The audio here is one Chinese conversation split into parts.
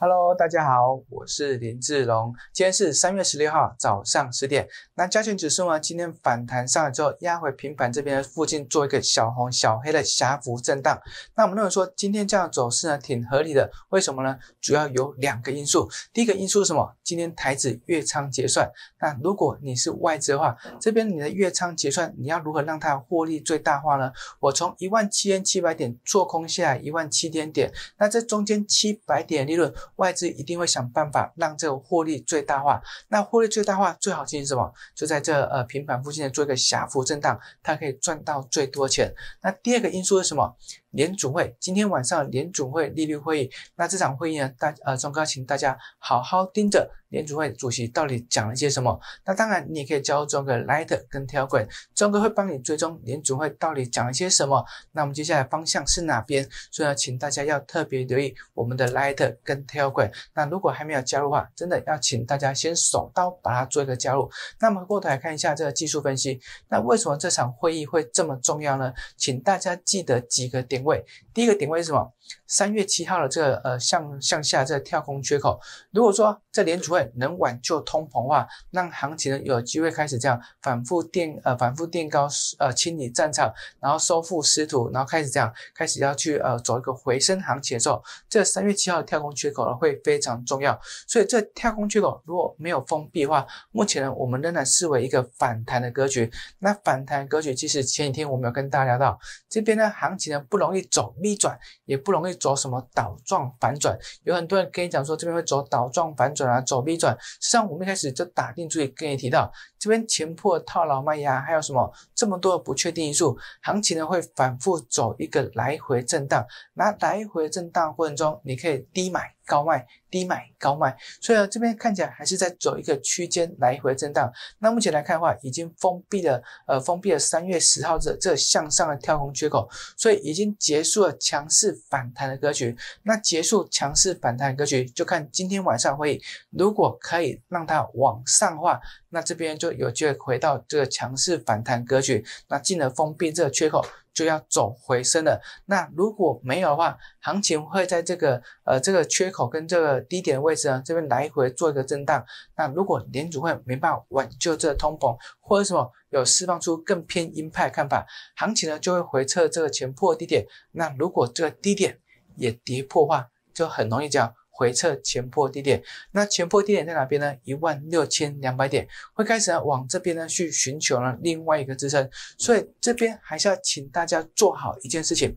Hello，大家好，我是林志荣。今天是三月十六号早上十点。那嘉权指数呢，今天反弹上来之后，压回平盘这边的附近做一个小红小黑的狭幅震荡。那我们认为说，今天这样走势呢，挺合理的。为什么呢？主要有两个因素。第一个因素是什么？今天台指月仓结算。那如果你是外资的话，这边你的月仓结算，你要如何让它获利最大化呢？我从一万七千七百点做空下来一万七千点，那这中间七百点利润。外资一定会想办法让这个获利最大化。那获利最大化最好进行什么？就在这呃平板附近的做一个小幅震荡，它可以赚到最多钱。那第二个因素是什么？联组会今天晚上联组会利率会议，那这场会议呢，大呃，钟哥请大家好好盯着联组会主席到底讲了些什么。那当然，你也可以加入钟哥的 Light 跟 Telegram，钟哥会帮你追踪联组会到底讲了些什么。那我们接下来方向是哪边？所以呢，请大家要特别留意我们的 Light 跟 Telegram。那如果还没有加入的话，真的要请大家先手刀把它做一个加入。那么过头来看一下这个技术分析，那为什么这场会议会这么重要呢？请大家记得几个点。位，第一个点位是什么？三月七号的这个呃向向下这跳空缺口，如果说这联储会能挽救通膨的话，让行情呢有机会开始这样反复垫呃反复垫高呃清理战场，然后收复失土，然后开始这样开始要去呃走一个回升行情的时候，这三月七号的跳空缺口呢会非常重要，所以这跳空缺口如果没有封闭的话，目前呢我们仍然视为一个反弹的格局。那反弹格局其实前几天我们有跟大家聊到，这边呢行情呢不容易走逆转，也不容。容易走什么倒状反转？有很多人跟你讲说，这边会走倒状反转啊，走逼转。实际上，我们一开始就打定主意，跟你提到。这边前破套牢卖压，还有什么这么多不确定因素，行情呢会反复走一个来回震荡。那来回震荡过程中，你可以低买高卖，低买高卖。所以呢，这边看起来还是在走一个区间来回震荡。那目前来看的话，已经封闭了呃封闭了三月十号这这向上的跳空缺口，所以已经结束了强势反弹的格局。那结束强势反弹格局，就看今天晚上会如果可以让它往上的话，那这边就。有机会回到这个强势反弹格局，那进而封闭这个缺口，就要走回升了。那如果没有的话，行情会在这个呃这个缺口跟这个低点的位置呢，这边来回做一个震荡。那如果联储会没办法挽救这个通膨，或者什么有释放出更偏鹰派看法，行情呢就会回撤这个前破低点。那如果这个低点也跌破的话，就很容易讲。回撤前破低点，那前破低点在哪边呢？一万六千两百点会开始呢往这边呢去寻求呢另外一个支撑，所以这边还是要请大家做好一件事情。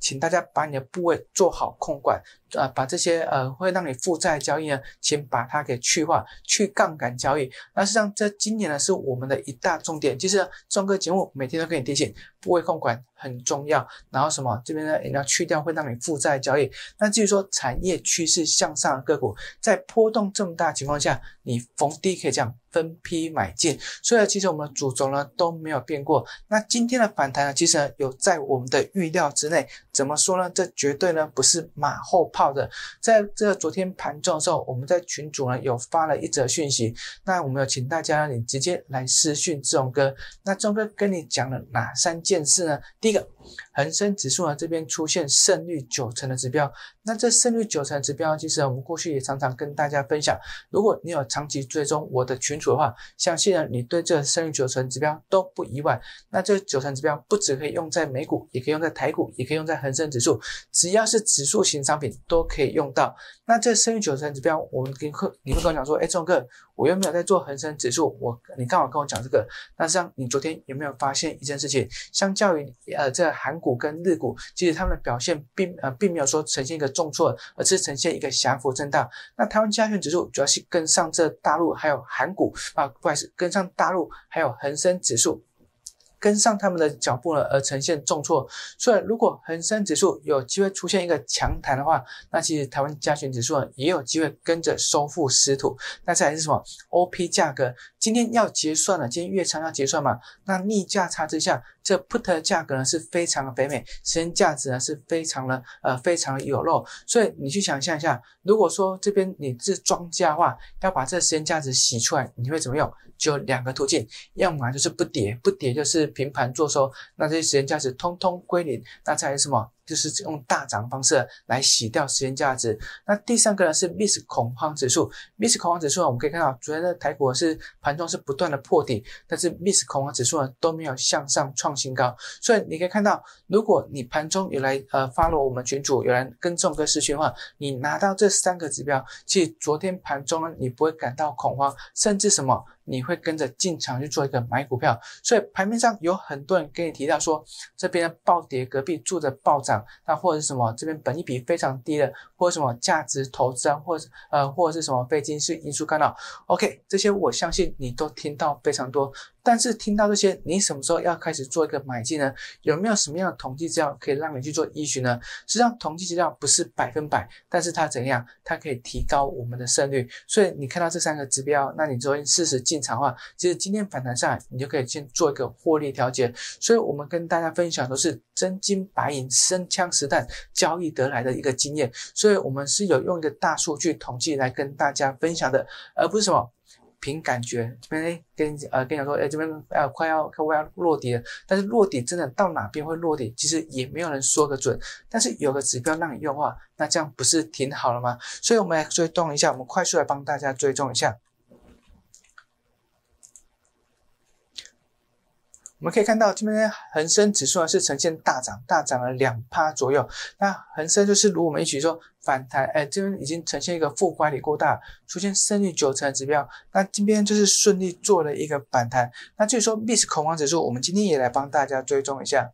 请大家把你的部位做好控管，啊，把这些呃会让你负债交易呢，请把它给去化、去杠杆交易。那实际上这今年呢，是我们的一大重点，就是庄哥节目每天都给你提醒，部位控管很重要。然后什么这边呢，也要去掉会让你负债交易。那至于说产业趋势向上个股，在波动这么大情况下，你逢低可以这样。分批买进，所以其实我们的主轴呢都没有变过。那今天的反弹呢，其实有在我们的预料之内。怎么说呢？这绝对呢不是马后炮的。在这个昨天盘中的时候，我们在群主呢有发了一则讯息。那我们有请大家呢，你直接来私讯志荣哥。那志荣哥跟你讲了哪三件事呢？第一个。恒生指数呢这边出现胜率九成的指标，那这胜率九成指标，其实我们过去也常常跟大家分享。如果你有长期追踪我的群组的话，相信呢你对这胜率九成指标都不意外。那这九成指标不只可以用在美股，也可以用在台股，也可以用在恒生指数，只要是指数型商品都可以用到。那这胜率九成指标，我们跟会你会跟我讲说，哎，钟哥。我又没有在做恒生指数，我你刚好跟我讲这个，那像你昨天有没有发现一件事情？相较于呃这韩股跟日股，其实他们的表现并呃并没有说呈现一个重挫，而是呈现一个小幅震荡。那台湾加权指数主要是跟上这大陆，还有韩股啊，不好意思，跟上大陆还有恒生指数。跟上他们的脚步了而呈现重挫。所以，如果恒生指数有机会出现一个强弹的话，那其实台湾加权指数呢也有机会跟着收复失土。那再来是什么？OP 价格今天要结算了，今天月仓要结算嘛？那逆价差之下，这 Put 的价格呢是非常的肥美，时间价值呢是非常的呃非常有肉。所以你去想象一下，如果说这边你是庄家的话，要把这时间价值洗出来，你会怎么用？就两个途径，要么就是不跌，不跌就是平盘做收，那这些时间价值通通归零，那才是什么？就是用大涨方式来洗掉时间价值。那第三个呢是 miss 恐慌指数，miss 恐慌指数呢，我们可以看到昨天的台股是盘中是不断的破底，但是 miss 恐慌指数呢都没有向上创新高。所以你可以看到，如果你盘中有来呃发落我们群主有人跟众哥私讯话，你拿到这三个指标，其实昨天盘中呢你不会感到恐慌，甚至什么你会跟着进场去做一个买股票。所以盘面上有很多人跟你提到说这边暴跌，隔壁住着暴涨。那或者是什么这边本益比非常低的，或者什么价值投资啊，或者呃或者是什么非金是因素干扰，OK，这些我相信你都听到非常多。但是听到这些，你什么时候要开始做一个买进呢？有没有什么样的统计资料可以让你去做依循呢？实际上，统计资料不是百分百，但是它怎样，它可以提高我们的胜率。所以你看到这三个指标，那你昨天适时进场的话，其实今天反弹上来，你就可以先做一个获利调节。所以我们跟大家分享都是真金白银、真枪实弹交易得来的一个经验，所以我们是有用一个大数据统计来跟大家分享的，而不是什么。凭感觉，这边哎跟呃跟你说，哎这边呃快要快要落地了，但是落地真的到哪边会落地，其实也没有人说个准。但是有个指标让你用化，那这样不是挺好了吗？所以我们来追踪一下，我们快速来帮大家追踪一下。我们可以看到今天恒生指数啊是呈现大涨，大涨了两趴左右。那恒生就是如我们一起说反弹，哎，这边已经呈现一个负管理过大，出现胜率九成的指标。那今天就是顺利做了一个反弹。那据说 m i s s 恐慌指数，我们今天也来帮大家追踪一下。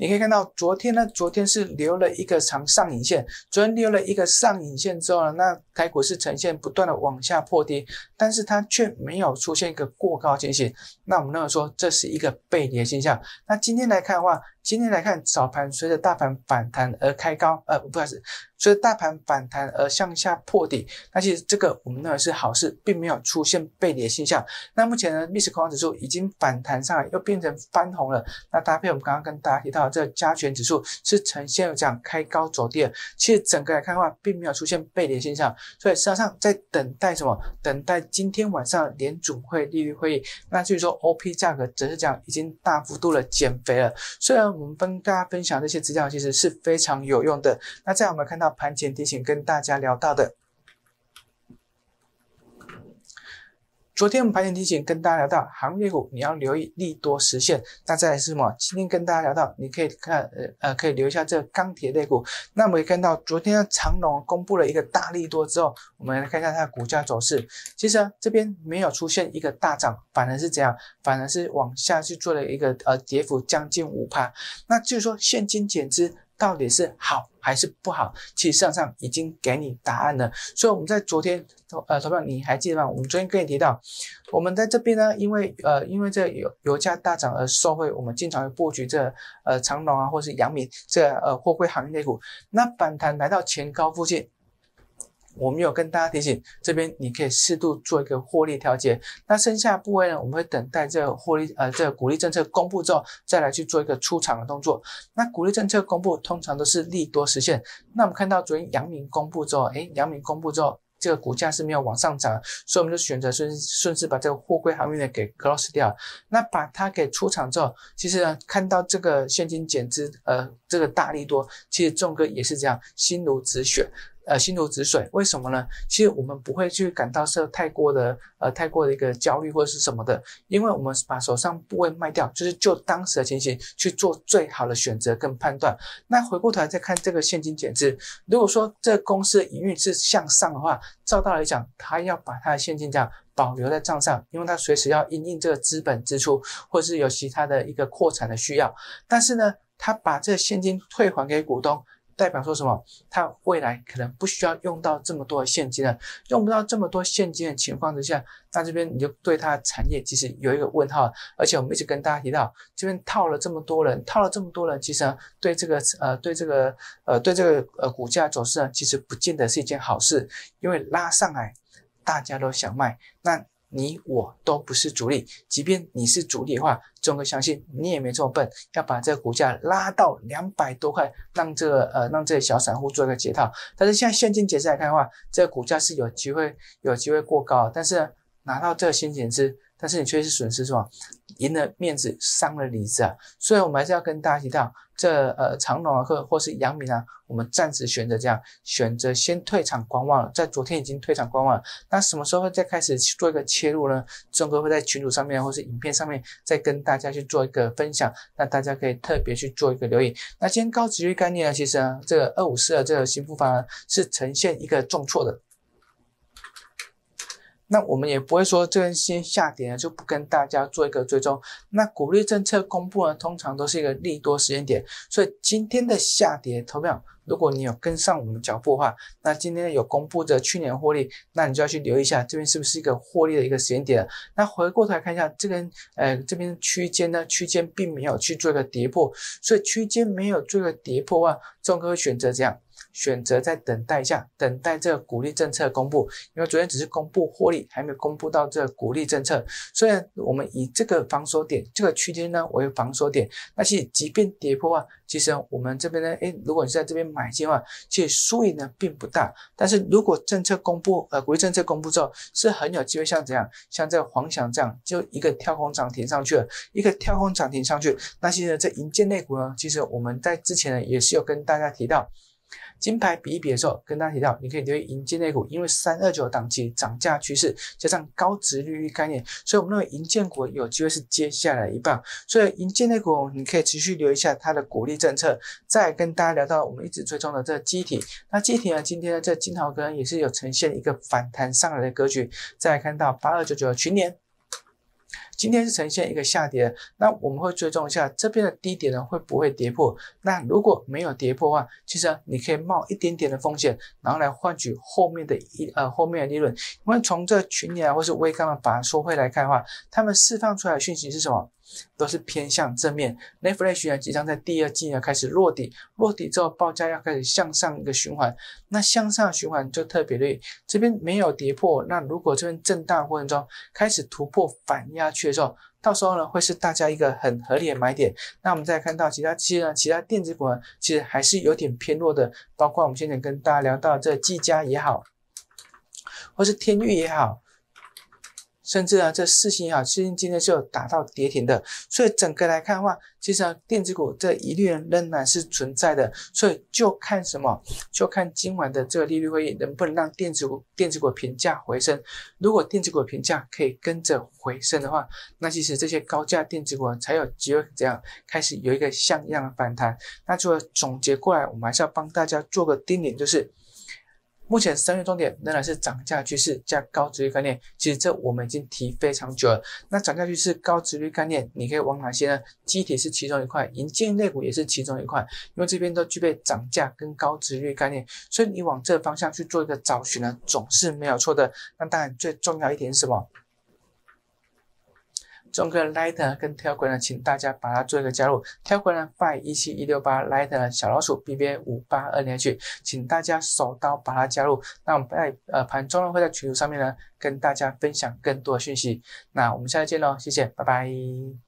你可以看到，昨天呢，昨天是留了一个长上影线，昨天留了一个上影线之后呢，那该股是呈现不断的往下破跌，但是它却没有出现一个过高情形，那我们能够说这是一个背离的现象。那今天来看的话。今天来看，早盘随着大盘反弹而开高，呃，不，是随着大盘反弹而向下破底。那其实这个我们认为是好事，并没有出现背离现象。那目前呢，历史慌指数已经反弹上来，又变成翻红了。那搭配我们刚刚跟大家提到，这个加权指数是呈现这样开高走低的。其实整个来看的话，并没有出现背离现象。所以市场上在等待什么？等待今天晚上联组会利率会议。那据说 O P 价格只是讲已经大幅度的减肥了，虽然。我们跟大家分享这些资料，其实是非常有用的。那在我们看到盘前提醒跟大家聊到的。昨天我们盘前提醒跟大家聊到行业股，你要留意利多实现。那再来是什么？今天跟大家聊到，你可以看，呃呃，可以留意一下这钢铁类股。那我们看到昨天的长隆公布了一个大利多之后，我们来看一下它的股价走势。其实这边没有出现一个大涨，反而是怎样，反而是往下去做了一个呃跌幅将近五趴。那就是说现金减值。到底是好还是不好？其实上上已经给你答案了。所以我们在昨天投呃，投票你还记得吗？我们昨天跟你提到，我们在这边呢，因为呃，因为这油油价大涨而受惠，我们经常会布局这呃长隆啊，或是阳明这呃货柜行业内股。那反弹来到前高附近。我们有跟大家提醒，这边你可以适度做一个获利调节。那剩下部位呢，我们会等待这个获利呃这个鼓励政策公布之后，再来去做一个出场的动作。那鼓励政策公布通常都是利多实现。那我们看到昨天阳明公布之后，诶，阳明公布之后，这个股价是没有往上涨，所以我们就选择顺顺势把这个货柜行业的给 close 掉。那把它给出场之后，其实看到这个现金减资呃这个大利多，其实众哥也是这样，心如止血。呃，心如止水，为什么呢？其实我们不会去感到是太过的，呃，太过的一个焦虑或者是什么的，因为我们把手上部位卖掉，就是就当时的情形去做最好的选择跟判断。那回过头来再看这个现金减值，如果说这公司营运是向上的话，照道理讲，他要把他的现金这样保留在账上，因为他随时要因应这个资本支出，或者是有其他的一个扩产的需要。但是呢，他把这现金退还给股东。代表说什么？他未来可能不需要用到这么多现金了，用不到这么多现金的情况之下，那这边你就对他的产业其实有一个问号。而且我们一直跟大家提到，这边套了这么多人，套了这么多人，其实对这个呃对这个呃对这个呃股价走势呢，其实不见得是一件好事。因为拉上来，大家都想卖，那你我都不是主力，即便你是主力的话。钟哥相信你也没这么笨，要把这个股价拉到两百多块，让这个呃，让这些小散户做一个解套。但是现在现金解释来看的话，这个股价是有机会，有机会过高，但是。拿到这个新钱支，但是你却是损失，是吧？赢了面子，伤了里子啊！所以，我们还是要跟大家提到，这呃长隆啊，或或是阳明啊，我们暂时选择这样，选择先退场观望。在昨天已经退场观望了，那什么时候会再开始做一个切入呢？钟哥会在群组上面，或是影片上面再跟大家去做一个分享，那大家可以特别去做一个留意。那今天高值数概念呢，其实啊，这个二五四的这个新复方呢，是呈现一个重挫的。那我们也不会说这根线下跌了，就不跟大家做一个追踪。那鼓励政策公布呢，通常都是一个利多时间点，所以今天的下跌投票。如果你有跟上我们脚步的话，那今天有公布的去年获利，那你就要去留意一下，这边是不是一个获利的一个时间点？那回过头来看一下，这边呃，这边区间呢，区间并没有去做一个跌破，所以区间没有做一个跌破的话，我们可以选择这样，选择再等待一下，等待这个鼓励政策公布，因为昨天只是公布获利，还没有公布到这个鼓励政策。虽然我们以这个防守点这个区间呢为防守点，但是即便跌破啊。其实我们这边呢，哎，如果你是在这边买进的话，其实输赢呢并不大。但是如果政策公布，呃，国际政策公布之后，是很有机会像怎样，像这个黄翔这样，就一个跳空涨停上去了，一个跳空涨停上去，那其实这银建内股呢，其实我们在之前呢也是有跟大家提到。金牌比一比的时候，跟大家提到，你可以留意银建那股，因为三二九档期涨价趋势，加上高值利率概念，所以我们认为银建股有机会是接下来一棒，所以银建那股你可以持续留一下它的股利政策。再跟大家聊到我们一直追踪的这机体，那机体呢，今天这金豪哥也是有呈现一个反弹上来的格局。再看到八二九九的群联。今天是呈现一个下跌，那我们会追踪一下这边的低点呢会不会跌破？那如果没有跌破的话，其实你可以冒一点点的风险，然后来换取后面的一呃后面的利润。我们从这群里啊或是微咖的把它收回来看的话，他们释放出来的讯息是什么？都是偏向正面，Netflix 呢即将在第二季呢开始落地，落地之后报价要开始向上一个循环，那向上循环就特别累。这边没有跌破，那如果这边震荡过程中开始突破反压去的时候，到时候呢会是大家一个很合理的买点。那我们再看到其他其实呢，其他电子股呢，其实还是有点偏弱的，包括我们先前跟大家聊到这技嘉也好，或是天域也好。甚至啊，这四星也好，四星今天是有打到跌停的，所以整个来看的话，其实啊，电子股这一律仍然是存在的，所以就看什么，就看今晚的这个利率会议能不能让电子股电子股评价回升。如果电子股评价可以跟着回升的话，那其实这些高价电子股才有机会这样开始有一个像样反弹。那最后总结过来，我们还是要帮大家做个定点，就是。目前三月重点仍然是涨价趋势加高值率概念。其实这我们已经提非常久了。那涨价趋势、高值率概念，你可以往哪些呢？机体是其中一块，银建类股也是其中一块，因为这边都具备涨价跟高值率概念，所以你往这方向去做一个找寻呢，总是没有错的。那当然最重要一点是什么？中个 Lighter 跟 Tiger 呢，请大家把它做一个加入。Tiger 呢，Five 一七一六八；Lighter 小老鼠 BBA 五八二零 H，请大家手刀把它加入。那我们在呃盘中呢，会在群主上面呢跟大家分享更多的讯息。那我们下期见喽，谢谢，拜拜。